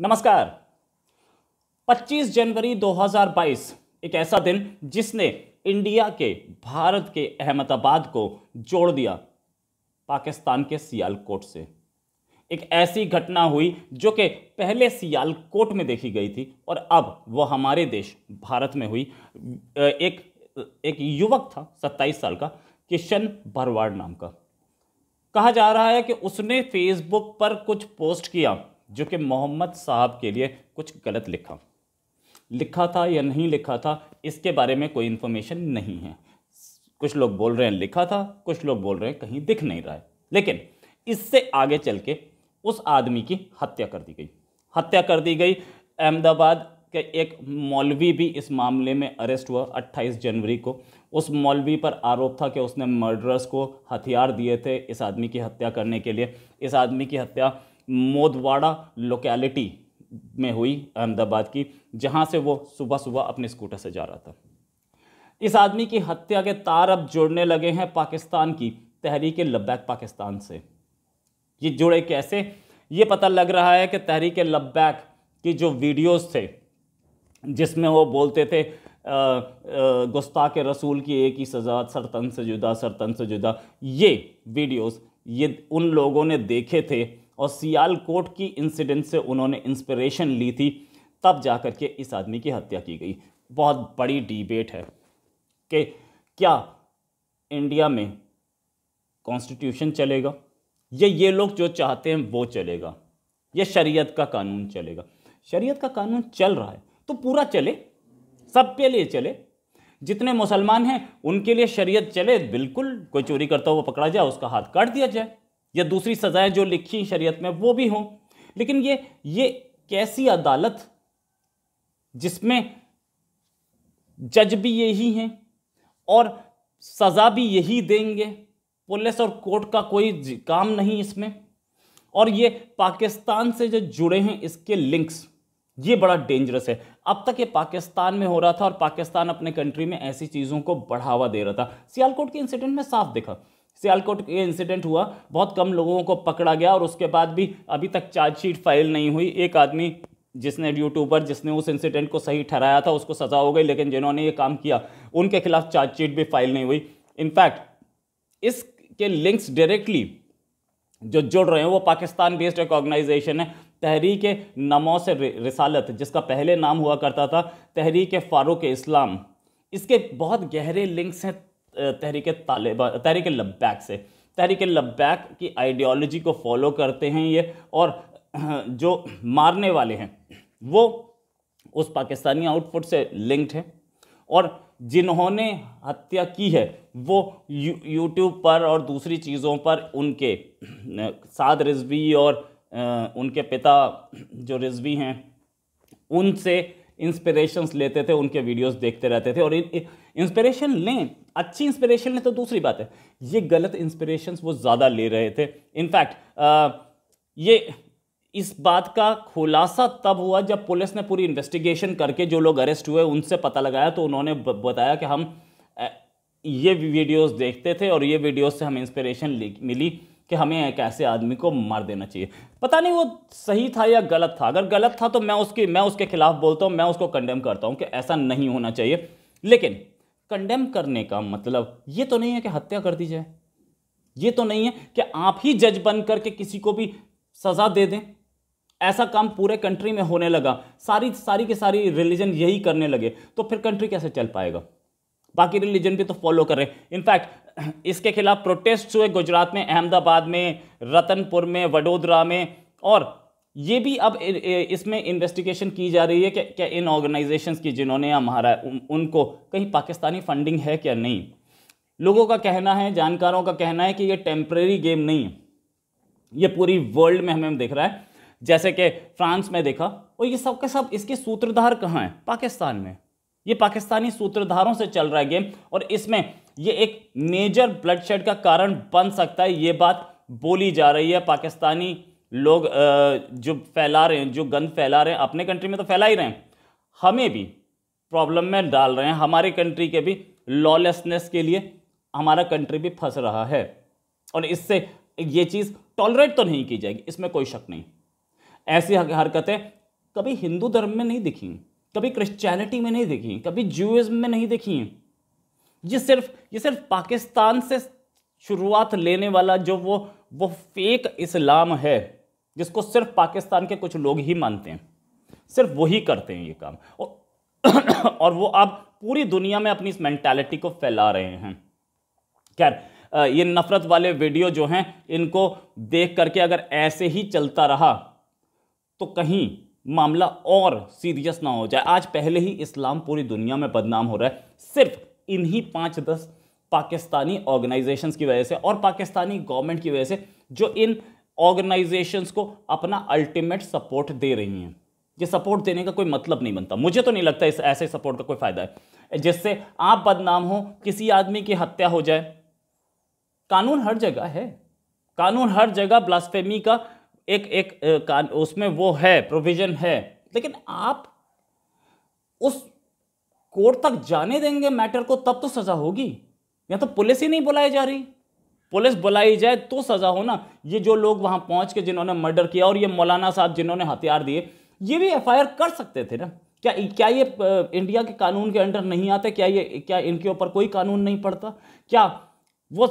नमस्कार 25 जनवरी 2022 एक ऐसा दिन जिसने इंडिया के भारत के अहमदाबाद को जोड़ दिया पाकिस्तान के सियालकोट से एक ऐसी घटना हुई जो कि पहले सियालकोट में देखी गई थी और अब वो हमारे देश भारत में हुई एक एक युवक था 27 साल का किशन भरवाड़ नाम का कहा जा रहा है कि उसने फेसबुक पर कुछ पोस्ट किया जो कि मोहम्मद साहब के लिए कुछ गलत लिखा लिखा था या नहीं लिखा था इसके बारे में कोई इन्फॉर्मेशन नहीं है कुछ लोग बोल रहे हैं लिखा था कुछ लोग बोल रहे हैं कहीं दिख नहीं रहा है लेकिन इससे आगे चल के उस आदमी की हत्या कर दी गई हत्या कर दी गई अहमदाबाद के एक मौलवी भी इस मामले में अरेस्ट हुआ 28 जनवरी को उस मौलवी पर आरोप था कि उसने मर्डरर्स को हथियार दिए थे इस आदमी की हत्या करने के लिए इस आदमी की हत्या मोदवाड़ा लोकेलिटी में हुई अहमदाबाद की जहां से वो सुबह सुबह अपने स्कूटर से जा रहा था इस आदमी की हत्या के तार अब जुड़ने लगे हैं पाकिस्तान की तहरीक लब्बैक पाकिस्तान से ये जुड़े कैसे ये पता लग रहा है कि तहरीक लब्बैक की जो वीडियोस थे जिसमें वो बोलते थे गुस्ता के रसूल की एक ही सज़ा सरतन से जुदा सरतन से जुदा ये वीडियोस ये उन लोगों ने देखे थे और सियालकोट की इंसिडेंट से उन्होंने इंस्पिरेशन ली थी तब जा कर के इस आदमी की हत्या की गई बहुत बड़ी डिबेट है कि क्या इंडिया में कॉन्स्टिट्यूशन चलेगा या ये लोग जो चाहते हैं वो चलेगा या शरीयत का कानून चलेगा शरीयत का कानून चल रहा है तो पूरा चले सब के लिए चले जितने मुसलमान हैं उनके लिए शरीयत चले बिल्कुल कोई चोरी करता हो वो पकड़ा जाए उसका हाथ काट दिया जाए या दूसरी सज़ाएं जो लिखी शरीयत में वो भी हों लेकिन ये ये कैसी अदालत जिसमें जज भी यही हैं और सज़ा भी यही देंगे पुलिस और कोर्ट का कोई काम नहीं इसमें और ये पाकिस्तान से जो जुड़े हैं इसके लिंक्स ये बड़ा डेंजरस है अब तक ये पाकिस्तान में हो रहा था और पाकिस्तान अपने कंट्री में ऐसी चीज़ों को बढ़ावा दे रहा था सियालकोट के इंसिडेंट में साफ देखा सियालकोट ये इंसिडेंट हुआ बहुत कम लोगों को पकड़ा गया और उसके बाद भी अभी तक चार्जशीट फाइल नहीं हुई एक आदमी जिसने यूट्यूबर जिसने उस इंसिडेंट को सही ठहराया था उसको सज़ा हो गई लेकिन जिन्होंने ये काम किया उनके खिलाफ चार्जशीट भी फाइल नहीं हुई इनफैक्ट इसके लिंक्स डायरेक्टली जो जुड़ रहे हैं वो पाकिस्तान बेस्ड एक ऑर्गेनाइजेशन है तहरीक नमो से रिसालत जिसका पहले नाम हुआ करता था तहरीक फ़ारूक इस्लाम इसके बहुत गहरे लिंक्स हैं तहरीक तालिबा तहरीक लब्बैक से तहरीक लब्बैक की आइडियोलॉजी को फॉलो करते हैं ये और जो मारने वाले हैं वो उस पाकिस्तानी आउटपुट से लिंक्ड हैं और जिन्होंने हत्या की है वो यू यूट्यूब पर और दूसरी चीज़ों पर उनके साद रिजवी और उनके पिता जो रिजवी हैं उनसे इंस्पिरेशंस लेते थे उनके वीडियोस देखते रहते थे और इंस्पिरेशन लें अच्छी इंस्पिरेशन लें तो दूसरी बात है ये गलत इंस्पिरेशंस वो ज़्यादा ले रहे थे इनफैक्ट ये इस बात का खुलासा तब हुआ जब पुलिस ने पूरी इन्वेस्टिगेशन करके जो लोग अरेस्ट हुए उनसे पता लगाया तो उन्होंने बताया कि हम ये वीडियोस देखते थे और ये वीडियोस से हमें इंस्पिरेशन मिली कि हमें एक ऐसे आदमी को मार देना चाहिए पता नहीं वो सही था या गलत था अगर गलत था तो मैं उसकी मैं उसके खिलाफ बोलता हूँ मैं उसको कंडेम करता हूँ कि ऐसा नहीं होना चाहिए लेकिन कंडेम करने का मतलब ये तो नहीं है कि हत्या कर दी जाए ये तो नहीं है कि आप ही जज बन करके किसी को भी सज़ा दे दें ऐसा काम पूरे कंट्री में होने लगा सारी सारी की सारी रिलीजन यही करने लगे तो फिर कंट्री कैसे चल पाएगा बाकी रिलीजन भी तो फॉलो कर रहे हैं इनफैक्ट इसके खिलाफ प्रोटेस्ट हुए गुजरात में अहमदाबाद में रतनपुर में वडोदरा में और ये भी अब इसमें इन्वेस्टिगेशन की जा रही है कि क्या इन ऑर्गेनाइजेशन की जिन्होंने यहाँ मारा है उन, उनको कहीं पाकिस्तानी फंडिंग है क्या नहीं लोगों का कहना है जानकारों का कहना है कि ये टेम्प्रेरी गेम नहीं है ये पूरी वर्ल्ड में हमें दिख रहा है जैसे कि फ्रांस में देखा और ये सब के सब इसके सूत्रधार कहाँ हैं पाकिस्तान में ये पाकिस्तानी सूत्रधारों से चल रहा है गेम और इसमें ये एक मेजर ब्लडशेड का कारण बन सकता है ये बात बोली जा रही है पाकिस्तानी लोग जो फैला रहे हैं जो गंद फैला रहे हैं अपने कंट्री में तो फैला ही रहे हैं हमें भी प्रॉब्लम में डाल रहे हैं हमारे कंट्री के भी लॉलेसनेस के लिए हमारा कंट्री भी फंस रहा है और इससे ये चीज़ टॉलरेट तो नहीं की जाएगी इसमें कोई शक नहीं ऐसी हरकतें कभी हिंदू धर्म में नहीं दिखी कभी क्रिश्चियनिटी में नहीं देखी कभी जूज में नहीं देखी ये सिर्फ ये सिर्फ पाकिस्तान से शुरुआत लेने वाला जो वो वो फेक इस्लाम है जिसको सिर्फ पाकिस्तान के कुछ लोग ही मानते हैं सिर्फ वही करते हैं ये काम और, और वो आप पूरी दुनिया में अपनी इस मैंटेलिटी को फैला रहे हैं खैर ये नफ़रत वाले वीडियो जो हैं इनको देख करके अगर ऐसे ही चलता रहा तो कहीं मामला और सीरियस ना हो जाए आज पहले ही इस्लाम पूरी दुनिया में बदनाम हो रहा है सिर्फ इन्हीं पाँच दस पाकिस्तानी ऑर्गेनाइजेशंस की वजह से और पाकिस्तानी गवर्नमेंट की वजह से जो इन ऑर्गेनाइजेशंस को अपना अल्टीमेट सपोर्ट दे रही हैं ये सपोर्ट देने का कोई मतलब नहीं बनता मुझे तो नहीं लगता इस ऐसे सपोर्ट का कोई फ़ायदा है जिससे आप बदनाम हो किसी आदमी की हत्या हो जाए कानून हर जगह है कानून हर जगह ब्लास्फेमी का एक एक उसमें वो है प्रोविज़न है लेकिन आप उस कोर्ट तक जाने देंगे मैटर को तब तो सज़ा होगी या तो पुलिस ही नहीं बुलाई जा रही पुलिस बुलाई जाए तो सज़ा हो ना ये जो लोग वहां पहुंच के जिन्होंने मर्डर किया और ये मौलाना साहब जिन्होंने हथियार दिए ये भी एफ कर सकते थे ना क्या क्या ये इंडिया के कानून के अंडर नहीं आते क्या ये क्या इनके ऊपर कोई कानून नहीं पड़ता क्या वो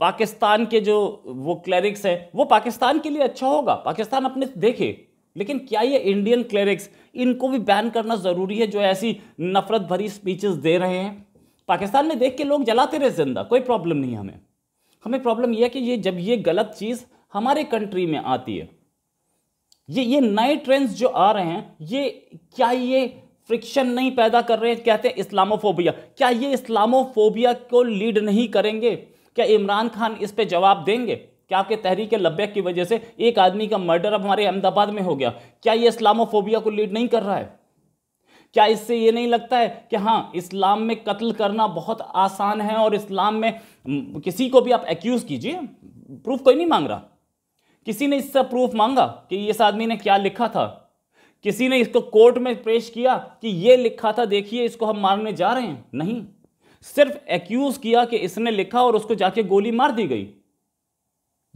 पाकिस्तान के जो वो क्लैरिक्स हैं वो पाकिस्तान के लिए अच्छा होगा पाकिस्तान अपने देखे लेकिन क्या ये इंडियन क्लैरिक्स इनको भी बैन करना ज़रूरी है जो ऐसी नफरत भरी स्पीचेस दे रहे हैं पाकिस्तान में देख के लोग जलाते रहे जिंदा कोई प्रॉब्लम नहीं हमें हमें प्रॉब्लम यह है कि ये जब ये गलत चीज़ हमारे कंट्री में आती है ये ये नए ट्रेंड्स जो आ रहे हैं ये क्या ये फ्रिक्शन नहीं पैदा कर रहे हैं कहते हैं इस्लामोफोबिया क्या ये इस्लामोफोबिया को लीड नहीं करेंगे क्या इमरान खान इस पर जवाब देंगे क्या आपके तहरीक लब्बैक की वजह से एक आदमी का मर्डर अब हमारे अहमदाबाद में हो गया क्या ये इस्लामोफोबिया को लीड नहीं कर रहा है क्या इससे ये नहीं लगता है कि हाँ इस्लाम में कत्ल करना बहुत आसान है और इस्लाम में किसी को भी आप एक्यूज़ कीजिए प्रूफ कोई नहीं मांग रहा किसी ने इससे प्रूफ मांगा कि इस आदमी ने क्या लिखा था किसी ने इसको कोर्ट में पेश किया कि ये लिखा था देखिए इसको हम मारने जा रहे हैं नहीं सिर्फ एक्यूज किया कि इसने लिखा और उसको जाके गोली मार दी गई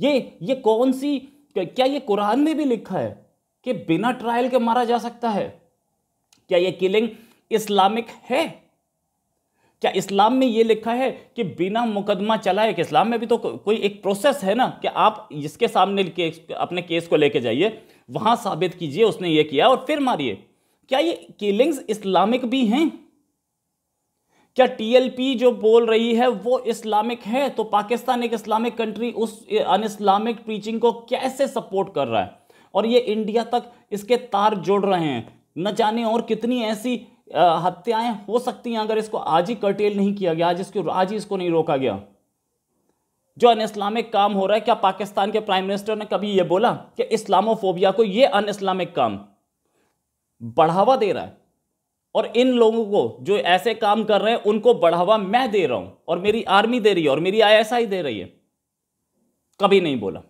ये ये कौन सी क्या ये कुरान में भी लिखा है कि बिना ट्रायल के मारा जा सकता है क्या ये किलिंग इस्लामिक है क्या इस्लाम में ये लिखा है कि बिना मुकदमा चलाए कि इस्लाम में भी तो कोई एक प्रोसेस है ना कि आप जिसके सामने के, अपने केस को लेके जाइए वहां साबित कीजिए उसने ये किया और फिर मारिए क्या ये किलिंग्स इस्लामिक भी हैं क्या टीएलपी जो बोल रही है वो इस्लामिक है तो पाकिस्तान एक इस्लामिक कंट्री उस अन इस्लामिक टीचिंग को कैसे सपोर्ट कर रहा है और ये इंडिया तक इसके तार जोड़ रहे हैं न जाने और कितनी ऐसी हत्याएं हो सकती हैं अगर इसको आज ही कर्टेल नहीं किया गया आज इसको आज ही इसको नहीं रोका गया जो अन इस्लामिक काम हो रहा है क्या पाकिस्तान के प्राइम मिनिस्टर ने कभी यह बोला कि इस्लामोफोबिया को यह अन इस्लामिक काम बढ़ावा दे रहा है और इन लोगों को जो ऐसे काम कर रहे हैं उनको बढ़ावा मैं दे रहा हूं और मेरी आर्मी दे रही है और मेरी आईएसआई दे रही है कभी नहीं बोला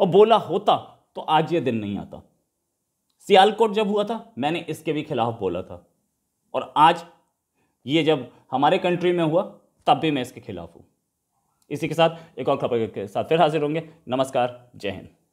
और बोला होता तो आज ये दिन नहीं आता सियालकोट जब हुआ था मैंने इसके भी खिलाफ बोला था और आज ये जब हमारे कंट्री में हुआ तब भी मैं इसके खिलाफ हूं इसी के साथ एक और खबर के साथ फिर हाजिर होंगे नमस्कार जय हिंद